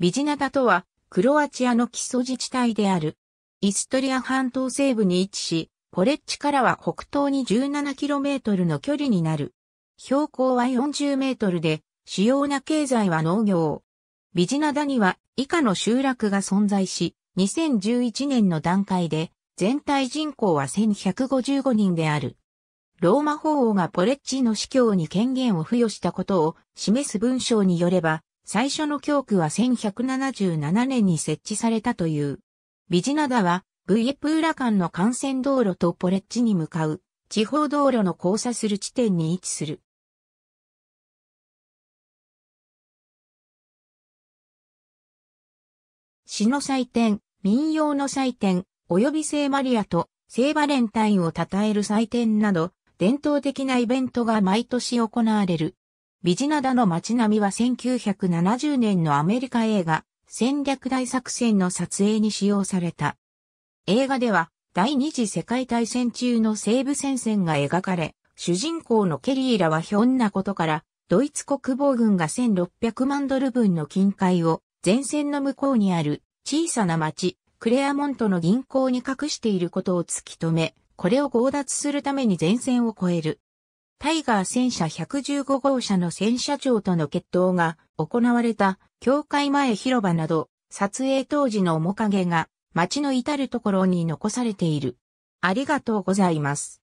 ビジナダとは、クロアチアの基礎自治体である。イストリア半島西部に位置し、ポレッチからは北東に 17km の距離になる。標高は40メートルで、主要な経済は農業。ビジナダには以下の集落が存在し、2011年の段階で全体人口は1155人である。ローマ法王がポレッチの司教に権限を付与したことを示す文章によれば、最初の教区は1177年に設置されたという。ビジナダは、ブイエプーラ間の幹線道路とポレッジに向かう、地方道路の交差する地点に位置する。詩の祭典、民謡の祭典、及び聖マリアと聖バレンタインを称える祭典など、伝統的なイベントが毎年行われる。ビジナダの街並みは1970年のアメリカ映画、戦略大作戦の撮影に使用された。映画では、第二次世界大戦中の西部戦線が描かれ、主人公のケリーらはひょんなことから、ドイツ国防軍が1600万ドル分の金塊を、前線の向こうにある小さな町、クレアモントの銀行に隠していることを突き止め、これを強奪するために前線を越える。タイガー戦車115号車の戦車長との決闘が行われた教会前広場など、撮影当時の面影が街の至るところに残されている。ありがとうございます。